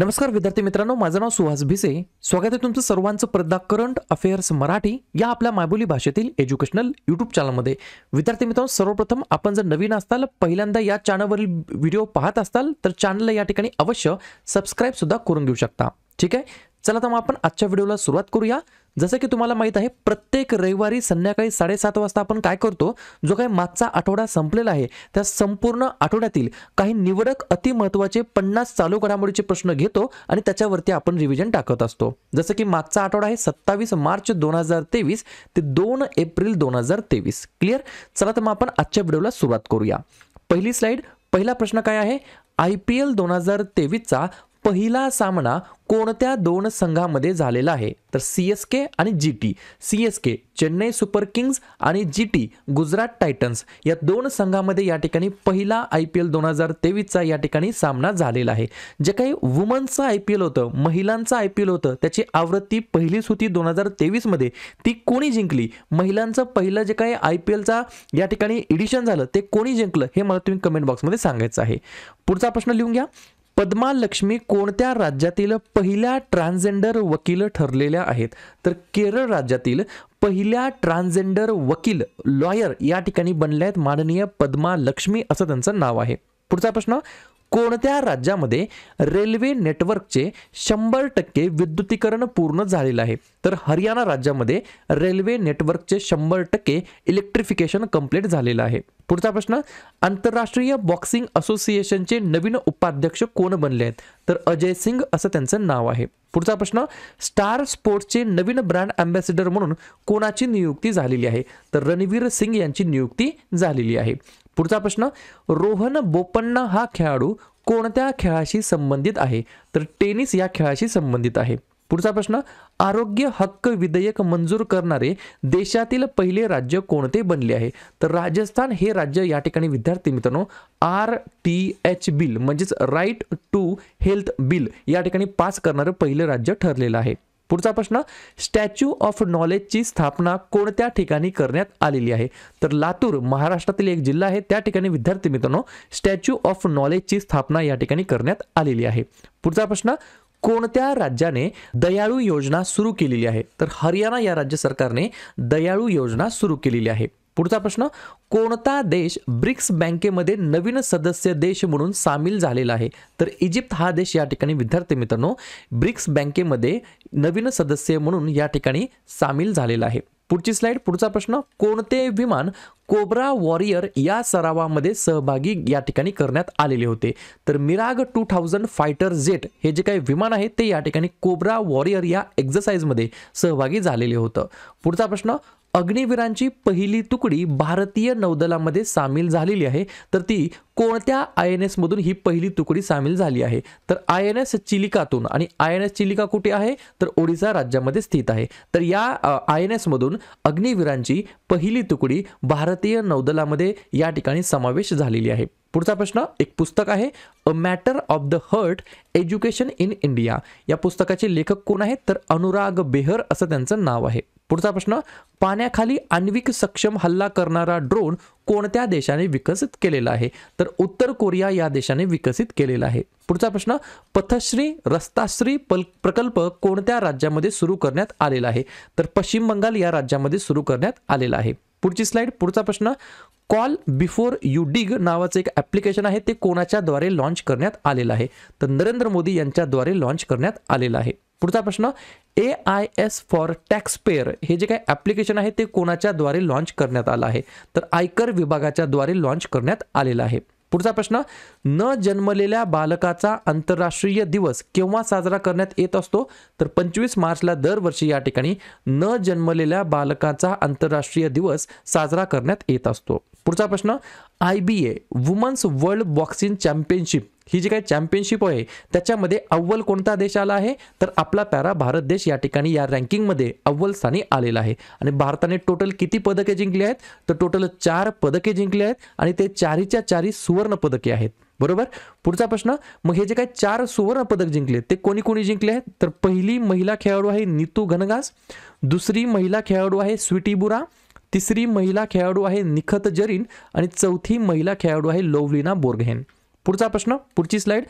नमस्कार विद्यार्थी मित्रांनो माझं नाव सुहास भिसे स्वागत आहे तुमचं सर्वांचं प्रदा करंट अफेअर्स मराठी या आपल्या मायबोली भाषेतील एज्युकेशनल यूट्यूब चॅनलमध्ये विद्यार्थी मित्रांनो सर्वप्रथम आपण जर नवीन असताल पहिल्यांदा या चॅनलवरील व्हिडिओ पाहत असाल तर चॅनलला या ठिकाणी अवश्य सबस्क्राईब सुद्धा करून घेऊ शकता ठीक आहे चला तर मग आपण आजच्या व्हिडिओला सुरुवात करूया जसं की तुम्हाला माहीत आहे प्रत्येक रविवारी संध्याकाळी साडेसात वाजता आपण काय करतो जो काही मागचा आठवडा संपलेला आहे त्या संपूर्ण आठवड्यातील काही निवडक अतिमहत्वाचे पन्नास चालू घडामोडीचे प्रश्न घेतो आणि त्याच्यावरती आपण रिव्हिजन टाकत असतो जसं की मागचा आठवडा आहे सत्तावीस मार्च दोन हजार तेवीस ते दोन एप्रिल दोन हजार तेवीस क्लिअर चला तर मग आपण आजच्या व्हिडिओला सुरुवात करूया पहिली स्लाईड पहिला प्रश्न काय आहे आय पी एल दोन हजार तेवीसचा पहिला सामना कोणत्या दोन संघामध्ये झालेला आहे तर सी एस के आणि G T C S K Chennai super kings आणि जी टी गुजरात टायटन्स या दोन संघामध्ये या ठिकाणी पहिला आय पी एल दोन हजार तेवीसचा या ठिकाणी सामना झालेला आहे जे काही वुमन्सचं आय पी एल होतं महिलांचं आय पी एल होतं त्याची आवृत्ती पहिलीच होती दोन हजार तेवीसमध्ये ती कोणी जिंकली महिलांचं पहिलं जे काही आय पी एलचा या ठिकाणी एडिशन झालं ते कोणी जिंकलं हे मला तुम्ही कमेंट बॉक्समध्ये सांगायचं आहे पुढचा प्रश्न लिहून घ्या पद्मा लक्ष्मी कोणत्या राज्यातील पहिल्या ट्रान्झेंडर वकील ठरलेल्या आहेत तर केरळ राज्यातील पहिल्या ट्रान्झेंडर वकील लॉयर या ठिकाणी बनल्या आहेत माननीय पद्मा लक्ष्मी असं त्यांचं नाव आहे पुढचा प्रश्न कोणत्या राज्यामध्ये रेल्वे नेटवर्कचे शंभर टक्के विद्युतीकरण पूर्ण झालेलं आहे तर हरियाणा राज्यामध्ये रेल्वे नेटवर्कचे शंभर टक्के इलेक्ट्रिफिकेशन कंप्लीट झालेलं आहे पुढचा प्रश्न आंतरराष्ट्रीय बॉक्सिंग असोसिएशनचे नवीन उपाध्यक्ष कोण बनले आहेत तर अजय सिंग असं त्यांचं नाव आहे पुढचा प्रश्न स्टार स्पोर्ट्सचे नवीन ब्रँड अँबॅसिडर म्हणून कोणाची नियुक्ती झालेली आहे तर रणवीर सिंग यांची नियुक्ती झालेली आहे पुढचा प्रश्न रोहन बोपन्ना हा खेळाडू कोणत्या खेळाशी संबंधित आहे तर टेनिस या खेळाशी संबंधित आहे पुढचा प्रश्न आरोग्य हक्क विधेयक मंजूर करणारे देशातील पहिले राज्य कोणते बनले आहे तर राजस्थान हे राज्य या ठिकाणी विद्यार्थी मित्रांनो आर टी एच बिल म्हणजेच राईट टू हेल्थ बिल या ठिकाणी पास करणारं पहिलं राज्य ठरलेलं आहे पुढचा प्रश्न स्टॅच्यू ऑफ नॉलेजची स्थापना कोणत्या ठिकाणी करण्यात आलेली आहे तर लातूर महाराष्ट्रातील एक जिल्हा आहे त्या ठिकाणी विद्यार्थी मित्रांनो स्टॅच्यू ऑफ नॉलेजची स्थापना या ठिकाणी करण्यात आलेली आहे पुढचा प्रश्न कोणत्या राज्याने दयाळू योजना सुरू केलेली आहे तर हरियाणा या राज्य सरकारने दयाळू योजना सुरू केलेली आहे पुढचा प्रश्न कोणता देश ब्रिक्स बँकेमध्ये नवीन सदस्य देश म्हणून सामील झालेला आहे तर इजिप्त हा देश या ठिकाणी विद्यार्थी मित्रांनो ब्रिक्स बँकेमध्ये नवीन सदस्य म्हणून या ठिकाणी सामील झालेला आहे पुढची स्लाइड पुढचा प्रश्न कोणते विमान कोब्रा वॉरियर या सरावामध्ये सहभागी या ठिकाणी करण्यात आलेले होते तर Mirage two thousand fighter jet हे जे काही विमान आहे ते या ठिकाणी कोब्रा वॉरियर या एक्झरसाइजमध्ये सहभागी झालेले होतं पुढचा प्रश्न अग्निवीरांची पहिली तुकडी भारतीय नौदलामध्ये सामील झालेली आहे तर ती कोणत्या आय एन एसमधून ही पहिली तुकडी सामील झाली आहे तर आय एन एस चिलिकातून आणि आय एन एस चिलिका कुठे आहे तर ओडिसा राज्यामध्ये स्थित आहे तर या आय एन एसमधून अग्निवीरांची पहिली तुकडी भारतीय नौदलामध्ये या ठिकाणी समावेश झालेली आहे पुढचा प्रश्न एक पुस्तक आहे a matter of the heart education in India या पुस्तकाचे लेखक कोण आहेत तर अनुराग बेहर असं त्यांचं नाव आहे पुढचा प्रश्न पाण्याखाली आण्विक सक्षम हल्ला करणारा ड्रोन कोणत्या देशाने विकसित केलेला आहे तर उत्तर कोरिया या देशाने विकसित केलेला आहे पुढचा प्रश्न पथश्री रस्ताश्री पल प्रकल्प कोणत्या राज्यामध्ये सुरू करण्यात आलेला आहे तर पश्चिम बंगाल या राज्यामध्ये सुरू करण्यात आलेला आहे पुढची स्लाइड पुढचा प्रश्न कॉल बिफोर यू डिग नावाचं एक ॲप्लिकेशन आहे ते कोणाच्याद्वारे लॉन्च करण्यात आलेलं आहे तर नरेंद्र मोदी यांच्याद्वारे लॉन्च करण्यात आलेलं आहे पुढचा प्रश्न A I S for tax हे जे काही ॲप्लिकेशन आहे ते कोणाच्या द्वारे लॉन्च करण्यात आलं आहे तर आयकर विभागाच्या द्वारे लॉन्च करण्यात आलेला आहे पुढचा प्रश्न न जन्मलेल्या बालकाचा आंतरराष्ट्रीय दिवस केव्हा साजरा करण्यात येत असतो तर पंचवीस मार्चला दरवर्षी या ठिकाणी न जन्मलेल्या बालकाचा आंतरराष्ट्रीय दिवस साजरा करण्यात येत असतो पुढचा प्रश्न I B A women's world boxing championship ही जी काही चॅम्पियनशिप आहे त्याच्यामध्ये अव्वल कोणता देश आला आहे तर आपला पॅरा भारत देश या ठिकाणी या रँकिंगमध्ये अव्वल स्थानी आलेला आहे आणि भारताने टोटल किती पदके जिंकली आहेत तर टोटल चार पदके जिंकली आहेत आणि ते चारीच्या चारी सुवर्ण पदके आहेत बरोबर पुढचा प्रश्न मग हे जे काही चार सुवर्ण पदक जिंकले ते कोणी कोणी जिंकले आहेत तर पहिली महिला खेळाडू आहे नीतू घनगास दुसरी महिला खेळाडू आहे स्वीटी बुरा तिसरी महिला खेळाडू आहे निखत जरीन आणि चौथी महिला खेळाडू आहे लोवलिना बोरघेन पुढचा प्रश्न पुढची स्लाइड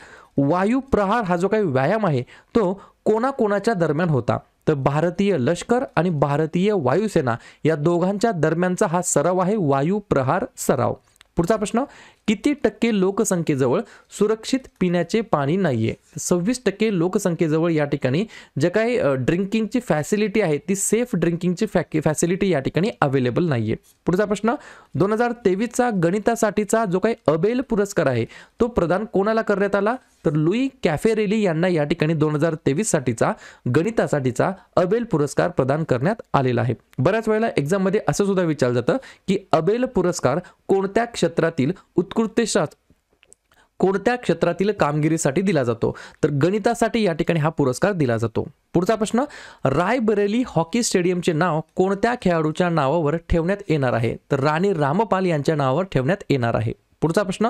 वायू प्रहार हा जो काही व्यायाम आहे तो कोणाकोणाच्या दरम्यान होता तर भारतीय लष्कर आणि भारतीय वायुसेना या दोघांच्या दरम्यानचा हा सराव आहे वायू प्रहार सराव पुढचा प्रश्न किती टक्के लोकसंख्येजवळ सुरक्षित पिण्याचे पाणी नाही आहे सव्वीस टक्के लोकसंख्येजवळ या ठिकाणी जे काही ड्रिंकिंगची फॅसिलिटी आहे ती सेफ ड्रिंकिंगची फॅ फॅसिलिटी या ठिकाणी अवेलेबल नाही आहे पुढचा प्रश्न दोन हजार तेवीसचा गणितासाठीचा जो काही अबेल पुरस्कार आहे तो प्रदान कोणाला करण्यात आला तर लुई कॅफेरेली यांना या ठिकाणी दोन हजार तेवीससाठीचा गणितासाठीचा अबेल पुरस्कार प्रदान करण्यात आलेला आहे बऱ्याच वेळेला एक्झाममध्ये असं सुद्धा विचारलं जातं की अबेल पुरस्कार कोणत्या क्षेत्रातील उत् उत्कृष्ट कोणत्या क्षेत्रातील कामगिरीसाठी दिला जातो तर गणितासाठी या ठिकाणी हा पुरस्कार दिला जातो पुढचा प्रश्न रायबरेली हॉकी स्टेडियमचे नाव कोणत्या खेळाडूच्या नावावर ठेवण्यात येणार आहे तर राणी रामपाल यांच्या नावावर ठेवण्यात येणार आहे पुढचा प्रश्न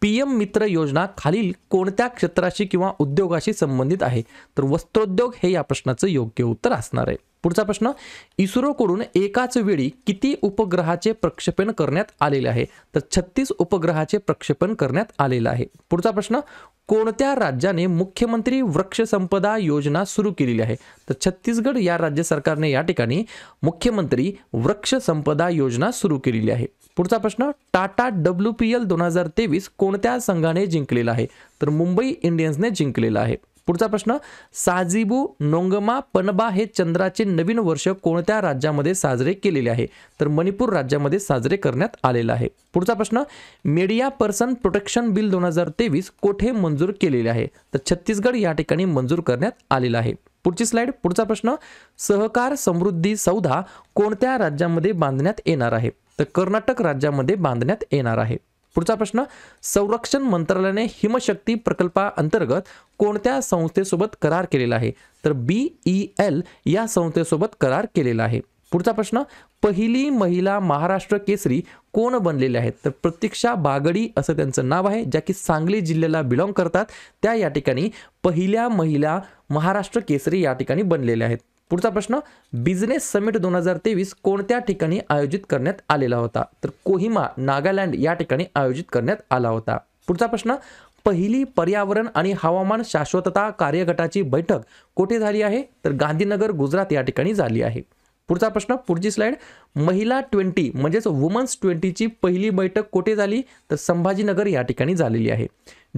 पीएम मित्र योजना खालील कोणत्या क्षेत्राशी किंवा उद्योगाशी संबंधित आहे तर वस्त्रोद्योग हे या प्रश्नाचं योग्य उत्तर असणार आहे पुढचा प्रश्न इस्रोकडून एकाच वेळी किती उपग्रहाचे प्रक्षेपण करण्यात आलेले आहे तर छत्तीस उपग्रहाचे प्रक्षेपण करण्यात आलेलं आहे पुढचा प्रश्न कोणत्या राज्याने मुख्यमंत्री वृक्षसंपदा योजना सुरू केलेली आहे तर छत्तीसगड या राज्य सरकारने या ठिकाणी मुख्यमंत्री वृक्षसंपदा योजना सुरू केलेली आहे पुढचा प्रश्न टाटा डब्ल्यू पी एल दोन हजार तेवीस कोणत्या संघाने जिंकलेला आहे तर मुंबई इंडियन्सने जिंकलेला आहे पुढचा प्रश्न साजिबू नोंगमा पनबा हे चंद्राचे नवीन वर्ष कोणत्या राज्यामध्ये साजरे केलेले आहे तर मणिपूर राज्यामध्ये साजरे करण्यात आलेला आहे पुढचा प्रश्न मीडिया पर्सन प्रोटेक्शन बिल दोन हजार तेवीस कोठे मंजूर केलेले आहे तर छत्तीसगड या ठिकाणी मंजूर करण्यात आलेला आहे पुढची स्लाइड पुढचा प्रश्न सहकार समृद्धी सौदा कोणत्या राज्यामध्ये बांधण्यात येणार आहे तर कर्नाटक राज्यामध्ये बांधण्यात येणार आहे पुढचा प्रश्न संरक्षण मंत्रालयाने हिमशक्ती प्रकल्पाअंतर्गत कोणत्या संस्थेसोबत करार केलेला आहे तर बी ई एल या संस्थेसोबत करार केलेला आहे पुढचा प्रश्न पहिली महिला महाराष्ट्र केसरी कोण बनलेले आहेत तर प्रतीक्षा बागडी असं त्यांचं नाव आहे ज्या की सांगली जिल्ह्याला बिलॉंग करतात त्या या ठिकाणी पहिल्या महिला महाराष्ट्र केसरी या ठिकाणी बनलेल्या आहेत पुढचा प्रश्न बिझनेस समिट दोन हजार तेवीस कोणत्या ठिकाणी आयोजित करण्यात आलेला होता तर कोहिमा नागालँड या ठिकाणी आयोजित करण्यात आला होता पुढचा प्रश्न पहिली पर्यावरण आणि हवामान शाश्वतता कार्यगटाची बैठक कुठे झाली आहे तर गांधीनगर गुजरात या ठिकाणी झाली आहे पुढचा प्रश्न पुढची स्लाइड महिला ट्वेंटी म्हणजेच वुमन्स ट्वेंटीची पहिली बैठक कोठे झाली तर संभाजीनगर या ठिकाणी झालेली आहे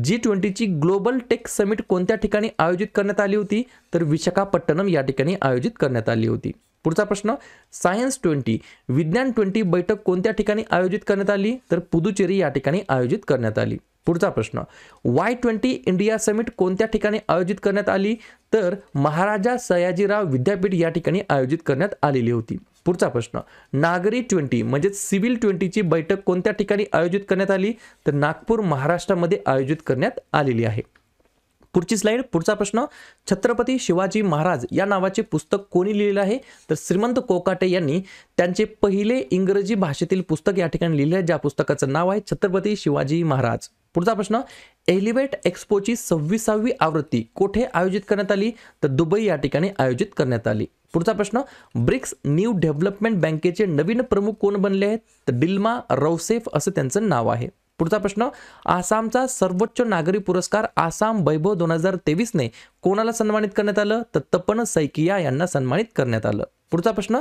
जी ट्वेंटीची ग्लोबल टेक समिट कोणत्या ठिकाणी आयोजित करण्यात आली होती तर विशाखापट्टणम या ठिकाणी आयोजित करण्यात आली होती पुढचा प्रश्न सायन्स ट्वेंटी विज्ञान ट्वेंटी बैठक कोणत्या ठिकाणी आयोजित करण्यात आली तर पुदुचेरी या ठिकाणी आयोजित करण्यात आली पुढचा प्रश्न वाय ट्वेंटी इंडिया समिट कोणत्या ठिकाणी आयोजित करण्यात आली तर महाराजा सयाजीराव विद्यापीठ या ठिकाणी आयोजित करण्यात आलेली होती पुढचा प्रश्न नागरी ट्वेंटी म्हणजेच सिव्हिल ट्वेंटीची बैठक कोणत्या ठिकाणी आयोजित करण्यात आली तर नागपूर महाराष्ट्रामध्ये आयोजित करण्यात आलेली आहे पुढची स्लाईड पुढचा प्रश्न छत्रपती शिवाजी महाराज या नावाचे पुस्तक कोणी लिहिलेलं आहे तर श्रीमंत कोकाटे यांनी त्यांचे पहिले इंग्रजी भाषेतील पुस्तक या ठिकाणी लिहिले आहे ज्या पुस्तकाचं नाव आहे छत्रपती शिवाजी महाराज पुढचा प्रश्न एलिवेट एक्सपोची सव्वीसावी आवृत्ती कोठे आयोजित करण्यात आली तर दुबई या ठिकाणी आयोजित करण्यात आली पुढचा प्रश्न ब्रिक्स न्यू डेव्हलपमेंट बँकेचे नवीन प्रमुख कोण बनले आहेत तर डिल्मा रौसेफ असं त्यांचं नाव आहे पुढचा प्रश्न आसामचा सर्वोच्च नागरी पुरस्कार आसाम वैभव दोन हजार तेवीसने कोणाला सन्मानित करण्यात आलं तर तपन सैकिया यांना सन्मानित करण्यात आलं पुढचा प्रश्न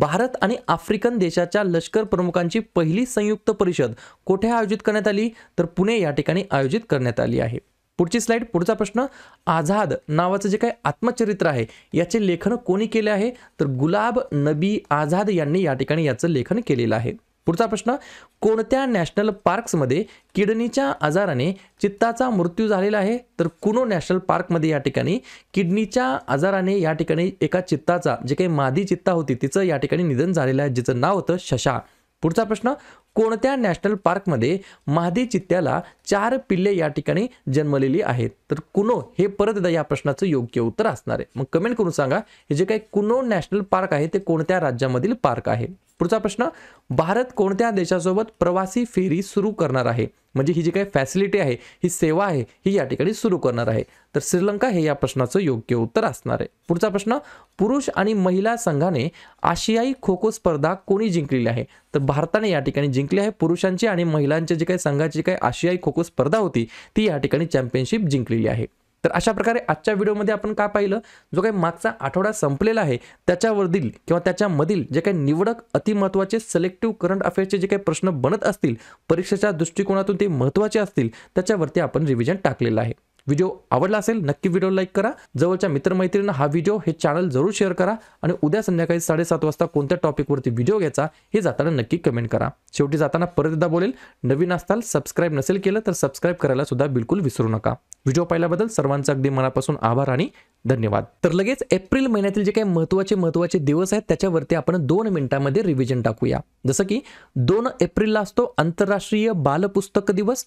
भारत आणि आफ्रिकन देशाच्या लष्कर प्रमुखांची पहिली संयुक्त परिषद कोठे आयोजित करण्यात आली तर पुणे या ठिकाणी आयोजित करण्यात आली आहे पुढची स्लाइड पुढचा प्रश्न आझाद नावाचं जे काही आत्मचरित्र आहे याचे लेखन कोणी केले आहे तर गुलाब नबी आझाद यांनी या ठिकाणी याचं लेखन केलेलं आहे पुढचा प्रश्न कोणत्या नॅशनल पार्क्समध्ये किडनीच्या आजाराने चित्ताचा मृत्यू झालेला आहे तर कुनो नॅशनल पार्कमध्ये या ठिकाणी किडनीच्या आजाराने या ठिकाणी एका चित्ताचा जे काही मादी चित्ता होती तिचं या ठिकाणी निधन झालेलं आहे जिचं नाव होतं शशा पुढचा प्रश्न कोणत्या नॅशनल पार्कमध्ये महादी चित्त्याला चार पिल्ले या ठिकाणी जन्मलेली आहेत तर कुनो हे परत एकदा या प्रश्नाचं योग्य उत्तर असणार आहे मग कमेंट करून सांगा हे जे काही कुनो नॅशनल पार्क आहे ते कोणत्या राज्यामधील पार्क आहे पुढचा प्रश्न भारत कोणत्या देशासोबत प्रवासी फेरी सुरू करणार आहे म्हणजे ही जी काही फॅसिलिटी आहे ही सेवा आहे ही या ठिकाणी सुरू करणार आहे तर श्रीलंका हे या प्रश्नाचं योग्य उत्तर असणार आहे पुढचा प्रश्न पुरुष आणि महिला संघाने आशियाई खो खो स्पर्धा कोणी जिंकलेली आहे तर भारताने या ठिकाणी जिंकली आहे पुरुषांची आणि महिलांची जी काही संघाची काही आशियाई खो खो स्पर्धा होती ती या ठिकाणी चॅम्पियनशिप जिंकलेली आहे तर अशा प्रकारे आजच्या व्हिडिओमध्ये आपण काय पाहिलं जो काही मागचा आठवडा संपलेला आहे त्याच्यावरील किंवा त्याच्यामधील जे काही निवडक अतिमहत्वाचे सिलेक्टिव्ह करंट अफेअर्सचे जे काही प्रश्न बनत असतील परीक्षेच्या दृष्टिकोनातून ते महत्त्वाचे असतील त्याच्यावरती आपण रिव्हिजन टाकलेलं आहे व्हिडिओ आवडला असेल नक्की व्हिडिओ लाईक करा जवळच्या मित्रमैत्रिणींना हा व्हिडिओ हे चॅनल जरूर शेअर करा आणि उद्या संध्याकाळी साडेसात वाजता कोणत्या टॉपिकवरती व्हिडिओ घ्यायचा हे जाताना नक्की कमेंट करा शेवटी जाताना परत एकदा बोलेल नवीन असताल सबस्क्राईब नसेल केलं तर सबस्क्राईब करायला सुद्धा बिलकुल विसरू नका व्हिडिओ पाहिल्याबद्दल सर्वांचा अगदी मनापासून आभार आणि धन्यवाद तर लगेच एप्रिल महिन्यातील जे काही महत्त्वाचे महत्त्वाचे दिवस आहेत त्याच्यावरती आपण दोन मिनिटांमध्ये रिव्हिजन टाकूया जसं की दोन एप्रिलला असतो आंतरराष्ट्रीय बालपुस्तक दिवस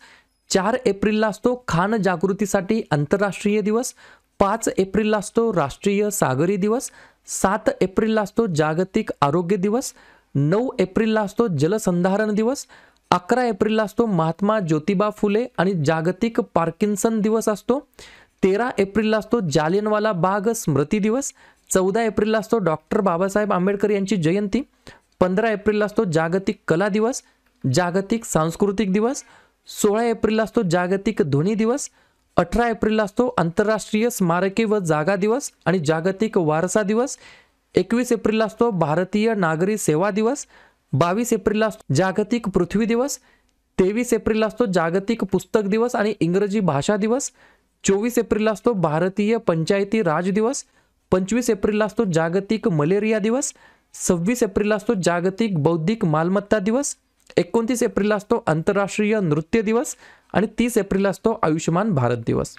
चार एप्रिलला असतो खान जागृतीसाठी आंतरराष्ट्रीय दिवस पाच एप्रिलला असतो राष्ट्रीय सागरी दिवस सात एप्रिलला असतो जागतिक आरोग्य दिवस नऊ एप्रिलला असतो जलसंधारण दिवस अकरा एप्रिलला असतो महात्मा ज्योतिबा फुले आणि जागतिक पार्किन्सन दिवस असतो तेरा एप्रिलला असतो जालियनवाला बाग स्मृती दिवस चौदा एप्रिलला असतो डॉक्टर बाबासाहेब आंबेडकर यांची जयंती पंधरा एप्रिलला असतो जागतिक कला दिवस जागतिक सांस्कृतिक दिवस सोळा एप्रिलला असतो जागतिक ध्वनी दिवस अठरा एप्रिलला असतो आंतरराष्ट्रीय स्मारके व जागा दिवस आणि जागतिक वारसा दिवस एकवीस एप्रिलला असतो भारतीय नागरी सेवा दिवस बावीस एप्रिलला असतो जागतिक पृथ्वी दिवस तेवीस एप्रिलला असतो जागतिक पुस्तक दिवस आणि इंग्रजी भाषा दिवस चोवीस एप्रिलला असतो भारतीय पंचायती राज दिवस पंचवीस एप्रिलला असतो जागतिक मलेरिया दिवस सव्वीस एप्रिलला असतो जागतिक बौद्धिक मालमत्ता दिवस एकोणतीस एप्रिलला असतो आंतरराष्ट्रीय नृत्य दिवस आणि तीस एप्रिलला असतो आयुष्यमान भारत दिवस